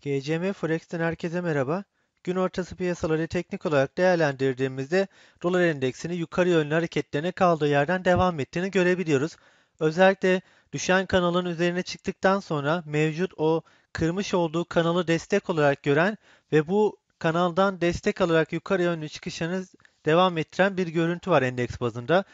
GCM Forex'ten herkese merhaba. Gün ortası piyasaları teknik olarak değerlendirdiğimizde dolar endeksini yukarı yönlü hareketlerine kaldığı yerden devam ettiğini görebiliyoruz. Özellikle düşen kanalın üzerine çıktıktan sonra mevcut o kırmış olduğu kanalı destek olarak gören ve bu kanaldan destek alarak yukarı yönlü çıkışını devam ettiren bir görüntü var endeks bazında.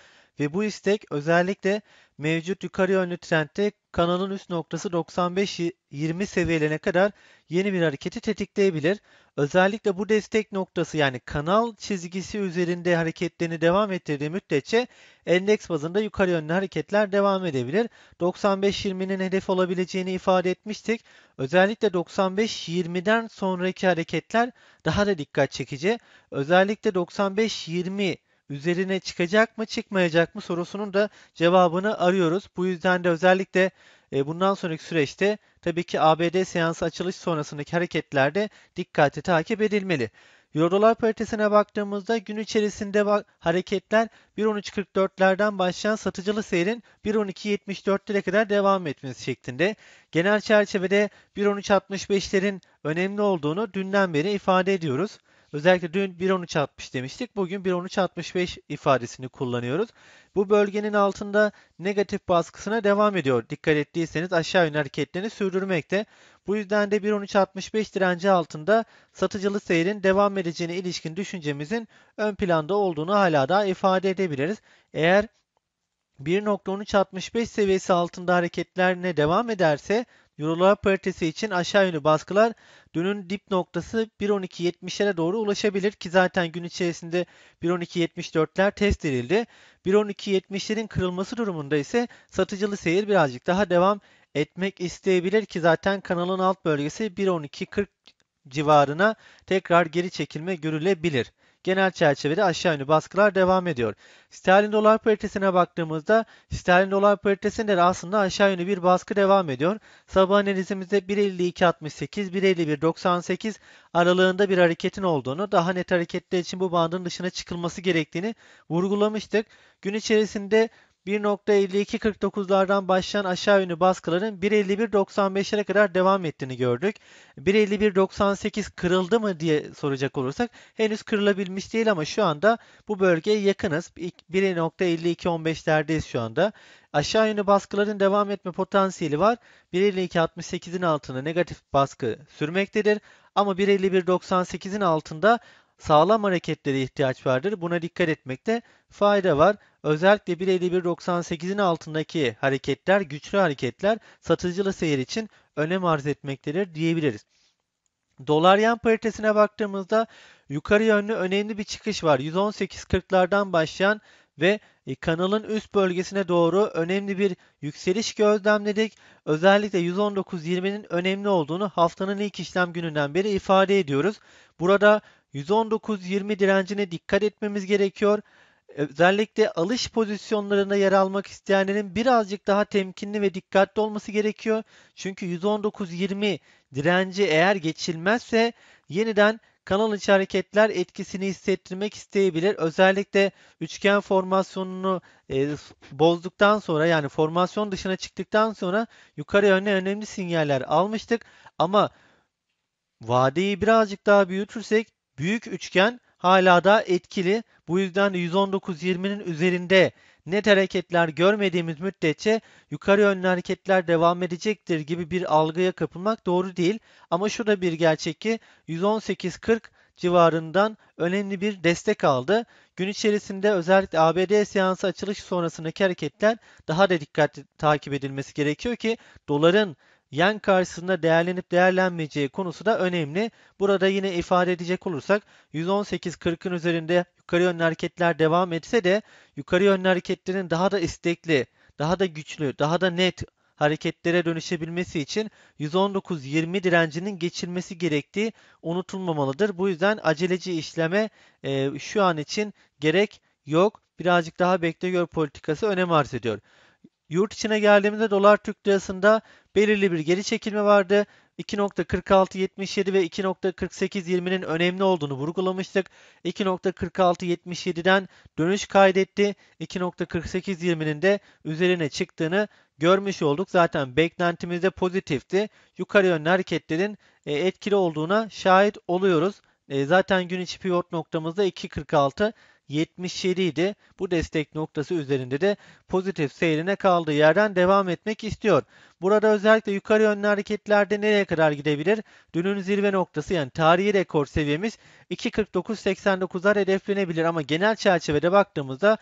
Ve bu istek özellikle mevcut yukarı yönlü trendde kanalın üst noktası 95-20 seviyelerine kadar yeni bir hareketi tetikleyebilir. Özellikle bu destek noktası yani kanal çizgisi üzerinde hareketlerini devam ettirdiği müddetçe endeks bazında yukarı yönlü hareketler devam edebilir. 95-20'nin hedef olabileceğini ifade etmiştik. Özellikle 95-20'den sonraki hareketler daha da dikkat çekici. Özellikle 95-20 üzerine çıkacak mı çıkmayacak mı sorusunun da cevabını arıyoruz. Bu yüzden de özellikle e, bundan sonraki süreçte tabii ki ABD seansı açılış sonrasındaki hareketlerde dikkatli takip edilmeli. Euro-dolar paritesine baktığımızda gün içerisinde hareketler 1.13.44'lerden başlayan satıcılı seyrin 1.12.74'lere kadar devam etmesi şeklinde. Genel çerçevede 1.13.65'lerin önemli olduğunu dünden beri ifade ediyoruz. Özellikle dün 1.13.60 demiştik. Bugün 1.13.65 ifadesini kullanıyoruz. Bu bölgenin altında negatif baskısına devam ediyor. Dikkat ettiyseniz aşağı yönlü hareketlerini sürdürmekte. Bu yüzden de 1.13.65 direnci altında satıcılı seyrin devam edeceğine ilişkin düşüncemizin ön planda olduğunu hala daha ifade edebiliriz. Eğer 1.13.65 seviyesi altında hareketlerine devam ederse Eurolar paritesi için aşağı yönlü baskılar dünün dip noktası 1.12.70'lere doğru ulaşabilir ki zaten gün içerisinde 1.12.74'ler test edildi. 1.12.70'lerin kırılması durumunda ise satıcılı seyir birazcık daha devam etmek isteyebilir ki zaten kanalın alt bölgesi 1.12.40 civarına tekrar geri çekilme görülebilir genel çerçevede aşağı yönlü baskılar devam ediyor. Sterlin dolar paritesine baktığımızda sterlin dolar paritesinde de aslında aşağı yönlü bir baskı devam ediyor. Sabah analizimizde 1.52.68 1.51.98 aralığında bir hareketin olduğunu daha net hareketler için bu bandın dışına çıkılması gerektiğini vurgulamıştık. Gün içerisinde 1.5249'lardan başlayan aşağı yönlü baskıların 1.51.95'lere kadar devam ettiğini gördük. 1.51.98 kırıldı mı diye soracak olursak henüz kırılabilmiş değil ama şu anda bu bölgeye yakınız. 1.5215'lerdeyiz şu anda. Aşağı yönlü baskıların devam etme potansiyeli var. 1.52.68'in altında negatif baskı sürmektedir. Ama 1.51.98'in altında sağlam hareketlere ihtiyaç vardır. Buna dikkat etmekte fayda var. Özellikle 1.51.98'in altındaki hareketler, güçlü hareketler satıcılı seyir için önem arz etmektedir diyebiliriz. Dolar yen paritesine baktığımızda yukarı yönlü önemli bir çıkış var. 118.40'lardan başlayan ve e, kanalın üst bölgesine doğru önemli bir yükseliş gözlemledik. Özellikle 119.20'nin önemli olduğunu haftanın ilk işlem gününden beri ifade ediyoruz. Burada 119-20 direncine dikkat etmemiz gerekiyor. Özellikle alış pozisyonlarında yer almak isteyenlerin birazcık daha temkinli ve dikkatli olması gerekiyor. Çünkü 119-20 direnci eğer geçilmezse yeniden kanal içi hareketler etkisini hissettirmek isteyebilir. Özellikle üçgen formasyonunu e, bozduktan sonra yani formasyon dışına çıktıktan sonra yukarı yönlü önemli sinyaller almıştık. Ama vadeyi birazcık daha büyütürsek Büyük üçgen hala da etkili. Bu yüzden 119.20'nin üzerinde net hareketler görmediğimiz müddetçe yukarı yönlü hareketler devam edecektir gibi bir algıya kapılmak doğru değil. Ama şu da bir gerçek ki 118.40 civarından önemli bir destek aldı. Gün içerisinde özellikle ABD seansı açılış sonrasındaki hareketler daha da dikkatli takip edilmesi gerekiyor ki doların yen karşısında değerlenip değerlenmeyeceği konusu da önemli. Burada yine ifade edecek olursak 118.40'ın üzerinde yukarı yönlü hareketler devam etse de yukarı yönlü hareketlerin daha da istekli, daha da güçlü, daha da net hareketlere dönüşebilmesi için 119.20 direncinin geçilmesi gerektiği unutulmamalıdır. Bu yüzden aceleci işleme e, şu an için gerek yok. Birazcık daha bekle gör politikası önem arz ediyor. Yurt içine geldiğimizde dolar Türk lirasında belirli bir geri çekilme vardı. 2.4677 ve 2.4820'nin önemli olduğunu vurgulamıştık. 2.4677'den dönüş kaydetti. 2.4820'nin de üzerine çıktığını görmüş olduk. Zaten de pozitifti. Yukarı yönlü hareketlerin e, etkili olduğuna şahit oluyoruz. E, zaten gün içi pivot noktamızda 2.46 77 idi. Bu destek noktası üzerinde de pozitif seyrine kaldığı yerden devam etmek istiyor. Burada özellikle yukarı yönlü hareketlerde nereye kadar gidebilir? Dünün zirve noktası yani tarihi rekor seviyemiz 2.49.89'lar hedeflenebilir ama genel çerçevede baktığımızda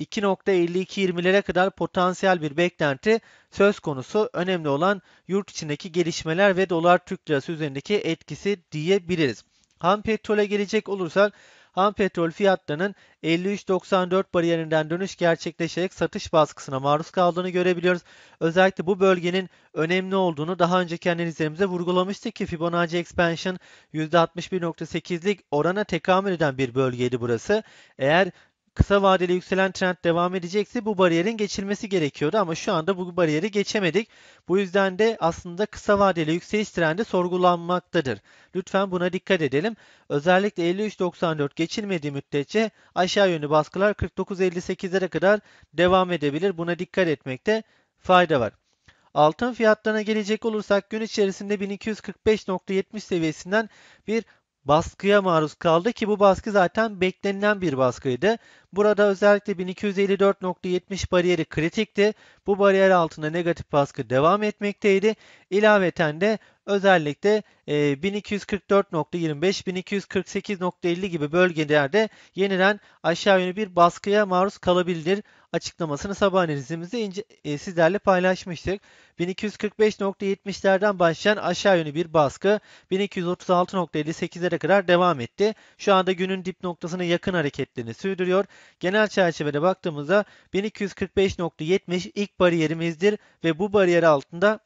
2.52.20'lere kadar potansiyel bir beklenti söz konusu. Önemli olan yurt içindeki gelişmeler ve dolar Türk lirası üzerindeki etkisi diyebiliriz. Ham petrole gelecek olursak ham petrol fiyatlarının 53.94 bariyerinden dönüş gerçekleşerek satış baskısına maruz kaldığını görebiliyoruz. Özellikle bu bölgenin önemli olduğunu daha önceki analizlerimize vurgulamıştık ki Fibonacci Expansion %61.8'lik orana tekamül eden bir bölgeydi burası. Eğer kısa vadeli yükselen trend devam edecekse bu bariyerin geçilmesi gerekiyordu ama şu anda bu bariyeri geçemedik. Bu yüzden de aslında kısa vadeli yükseliş trendi sorgulanmaktadır. Lütfen buna dikkat edelim. Özellikle 53.94 geçilmediği müddetçe aşağı yönlü baskılar 49.58'lere kadar devam edebilir. Buna dikkat etmekte fayda var. Altın fiyatlarına gelecek olursak gün içerisinde 1245.70 seviyesinden bir baskıya maruz kaldı ki bu baskı zaten beklenilen bir baskıydı. Burada özellikle 1254.70 bariyeri kritikti. Bu bariyer altında negatif baskı devam etmekteydi. İlaveten de özellikle 1244.25, e, 1248.50 gibi bölgelerde yeniden aşağı yönlü bir baskıya maruz kalabilir açıklamasını sabah analizimizde ince, e, sizlerle paylaşmıştık. 1245.70'lerden başlayan aşağı yönlü bir baskı 1236.58'lere kadar devam etti. Şu anda günün dip noktasına yakın hareketlerini sürdürüyor. Genel çerçevede baktığımızda 1245.70 ilk bariyerimizdir ve bu bariyer altında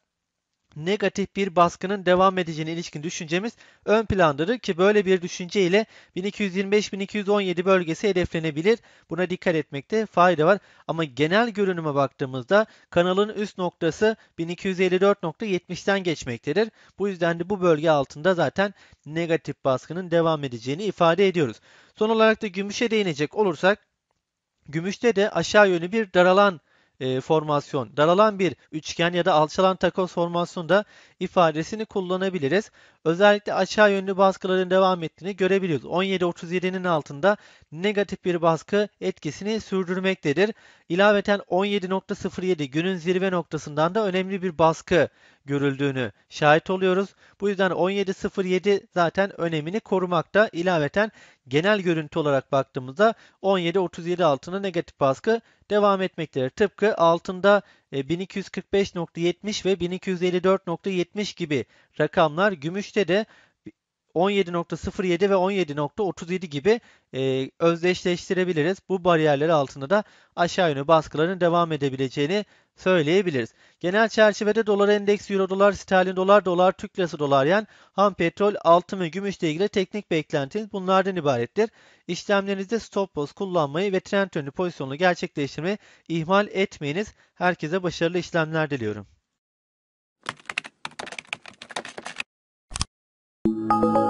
negatif bir baskının devam edeceğine ilişkin düşüncemiz ön plandadır ki böyle bir düşünce ile 1225-1217 bölgesi hedeflenebilir. Buna dikkat etmekte fayda var. Ama genel görünüme baktığımızda kanalın üst noktası 1254.70'den geçmektedir. Bu yüzden de bu bölge altında zaten negatif baskının devam edeceğini ifade ediyoruz. Son olarak da gümüşe değinecek olursak gümüşte de aşağı yönlü bir daralan e, formasyon, daralan bir üçgen ya da alçalan takoz formasyonda ifadesini kullanabiliriz. Özellikle aşağı yönlü baskıların devam ettiğini görebiliyoruz. 17-37'nin altında negatif bir baskı etkisini sürdürmektedir ilaveten 17.07 günün zirve noktasından da önemli bir baskı görüldüğünü şahit oluyoruz. Bu yüzden 17.07 zaten önemini korumakta. İlaveten genel görüntü olarak baktığımızda 17.37 altına negatif baskı devam etmektedir. Tıpkı altında 1245.70 e, ve 1254.70 gibi rakamlar gümüşte de 17.07 ve 17.37 gibi e, özdeşleştirebiliriz. Bu bariyerler altında da aşağı yönlü baskıların devam edebileceğini söyleyebiliriz. Genel çerçevede dolar endeks, euro dolar, sterlin dolar, dolar, Türk lirası dolar yani ham petrol, altın ve gümüşle ilgili teknik beklentiniz bunlardan ibarettir. İşlemlerinizde stop loss kullanmayı ve trend yönlü pozisyonunu gerçekleştirmeyi ihmal etmeyiniz. Herkese başarılı işlemler diliyorum. Thank you.